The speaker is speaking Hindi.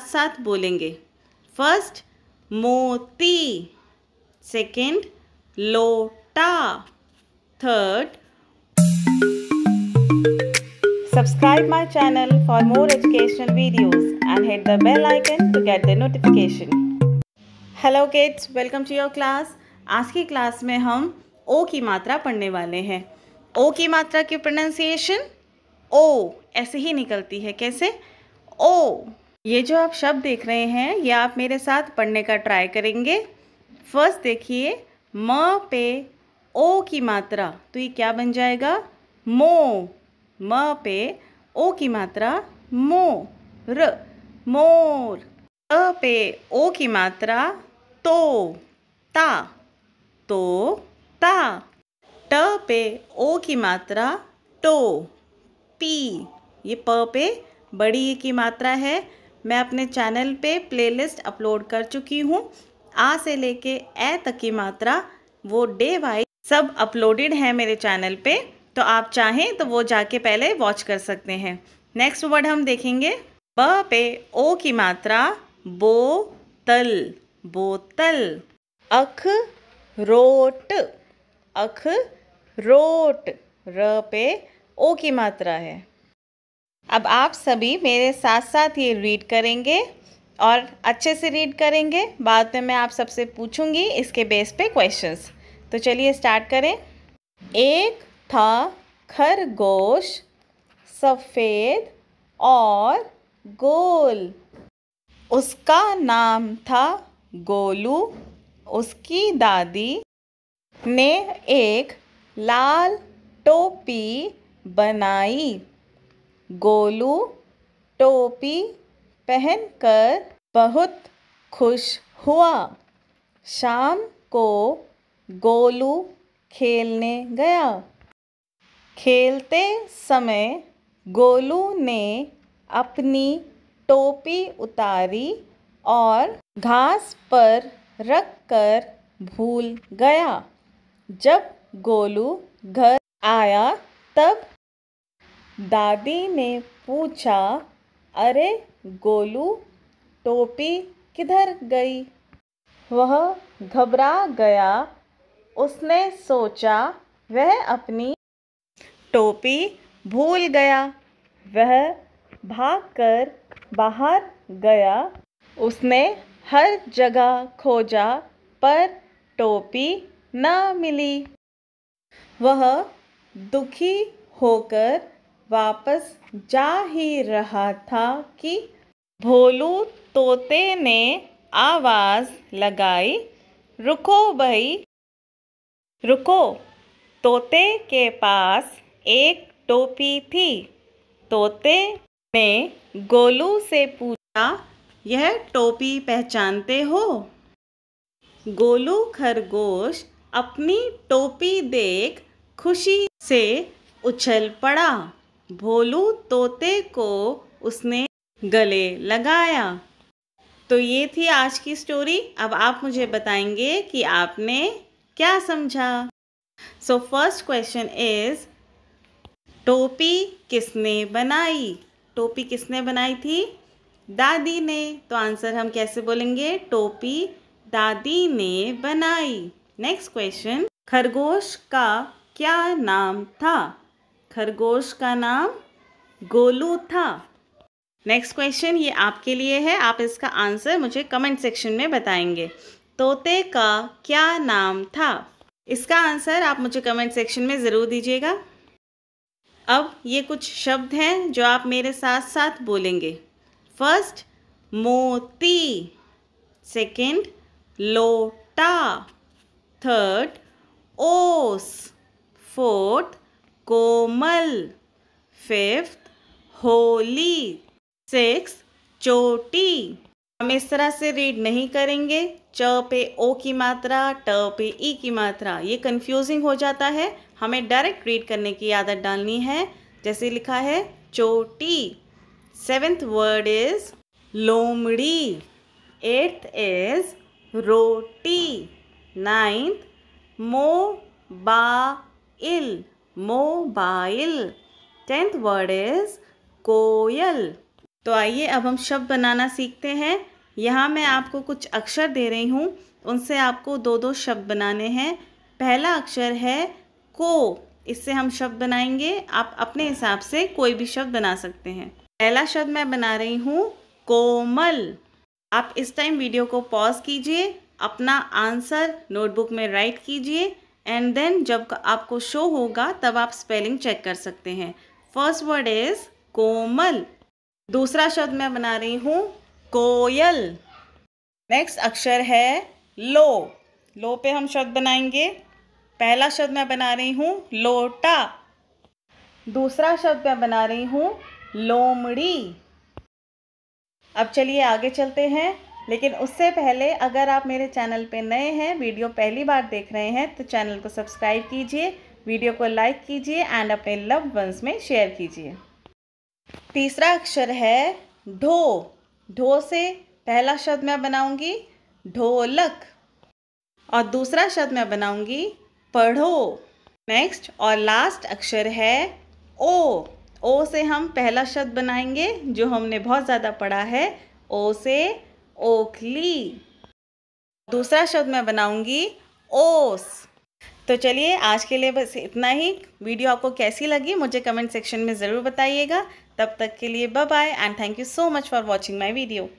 साथ साथ बोलेंगे फर्स्ट मोती सेकेंड लोटा third subscribe my channel for more educational videos and hit the bell icon to get the notification hello kids welcome to your class आज की क्लास में हम ओ की मात्रा पढ़ने वाले हैं ओ की मात्रा की प्रोनाउंसिएशन ओ ऐसे ही निकलती है कैसे ओ ये जो आप शब्द देख रहे हैं ये आप मेरे साथ पढ़ने का ट्राई करेंगे फर्स्ट देखिए म पे ओ की मात्रा तो ये क्या बन जाएगा मो म पे ओ की मात्रा मो र मोर अ पे ओ की मात्रा तो ता तो ता ट पे ओ की मात्रा टो तो, पी ये प पे बड़ी की मात्रा है मैं अपने चैनल पे प्लेलिस्ट अपलोड कर चुकी हूँ आ से लेके ए तक की मात्रा वो डे वाइज सब अपलोडेड है मेरे चैनल पे तो आप चाहें तो वो जाके पहले वॉच कर सकते हैं नेक्स्ट वर्ड हम देखेंगे ब पे ओ की मात्रा बो तल बोतल अख रोट अख रोट र पे ओ की मात्रा है अब आप सभी मेरे साथ साथ ये रीड करेंगे और अच्छे से रीड करेंगे बाद में मैं आप सबसे पूछूंगी इसके बेस पे क्वेश्चंस तो चलिए स्टार्ट करें एक था खरगोश सफ़ेद और गोल उसका नाम था गोलू उसकी दादी ने एक लाल टोपी बनाई गोलू टोपी पहनकर बहुत खुश हुआ शाम को गोलू खेलने गया खेलते समय गोलू ने अपनी टोपी उतारी और घास पर रख कर भूल गया जब गोलू घर आया तब दादी ने पूछा अरे गोलू टोपी किधर गई वह घबरा गया उसने सोचा वह अपनी टोपी भूल गया वह भागकर बाहर गया उसने हर जगह खोजा पर टोपी न मिली वह दुखी होकर वापस जा ही रहा था कि भोलू तोते ने आवाज़ लगाई रुको भाई रुको तोते के पास एक टोपी थी तोते ने गोलू से पूछा यह टोपी पहचानते हो गोलू खरगोश अपनी टोपी देख खुशी से उछल पड़ा भोलू तोते को उसने गले लगाया तो ये थी आज की स्टोरी अब आप मुझे बताएंगे कि आपने क्या समझा सो फर्स्ट क्वेश्चन इज टोपी किसने बनाई टोपी किसने बनाई थी दादी ने तो आंसर हम कैसे बोलेंगे टोपी दादी ने बनाई नेक्स्ट क्वेश्चन खरगोश का क्या नाम था खरगोश का नाम गोलू था नेक्स्ट क्वेश्चन ये आपके लिए है आप इसका आंसर मुझे कमेंट सेक्शन में बताएंगे तोते का क्या नाम था इसका आंसर आप मुझे कमेंट सेक्शन में ज़रूर दीजिएगा अब ये कुछ शब्द हैं जो आप मेरे साथ साथ बोलेंगे फर्स्ट मोती सेकंड लोटा थर्ड ओस फोर्थ कोमल फिफ्थ होली सिक्स चोटी हम इस तरह से रीड नहीं करेंगे च पे ओ की मात्रा ट पे ई e की मात्रा ये कंफ्यूजिंग हो जाता है हमें डायरेक्ट रीड करने की आदत डालनी है जैसे लिखा है चोटी सेवेंथ वर्ड इज लोमड़ी eighth is roti ninth mobile mobile tenth word is कोयल तो आइए अब हम शब्द बनाना सीखते हैं यहाँ मैं आपको कुछ अक्षर दे रही हूँ उनसे आपको दो दो शब्द बनाने हैं पहला अक्षर है को इससे हम शब्द बनाएंगे आप अपने हिसाब से कोई भी शब्द बना सकते हैं पहला शब्द मैं बना रही हूँ कोमल आप इस टाइम वीडियो को पॉज कीजिए अपना आंसर नोटबुक में राइट कीजिए एंड देन जब आपको शो होगा तब आप स्पेलिंग चेक कर सकते हैं फर्स्ट वर्ड इज़ कोमल दूसरा शब्द मैं बना रही हूँ कोयल नेक्स्ट अक्षर है लो लो पे हम शब्द बनाएंगे पहला शब्द मैं बना रही हूँ लोटा दूसरा शब्द मैं बना रही हूँ लोमड़ी अब चलिए आगे चलते हैं लेकिन उससे पहले अगर आप मेरे चैनल पे नए हैं वीडियो पहली बार देख रहे हैं तो चैनल को सब्सक्राइब कीजिए वीडियो को लाइक कीजिए एंड अपने लव वंस में शेयर कीजिए तीसरा अक्षर है ढो ढो से पहला शब्द मैं बनाऊंगी ढोलक और दूसरा शब्द मैं बनाऊंगी पढ़ो नेक्स्ट और लास्ट अक्षर है ओ ओ से हम पहला शब्द बनाएंगे जो हमने बहुत ज़्यादा पढ़ा है ओ से ओखली दूसरा शब्द मैं बनाऊंगी ओस तो चलिए आज के लिए बस इतना ही वीडियो आपको कैसी लगी मुझे कमेंट सेक्शन में ज़रूर बताइएगा तब तक के लिए bye bye and thank you so much for watching my video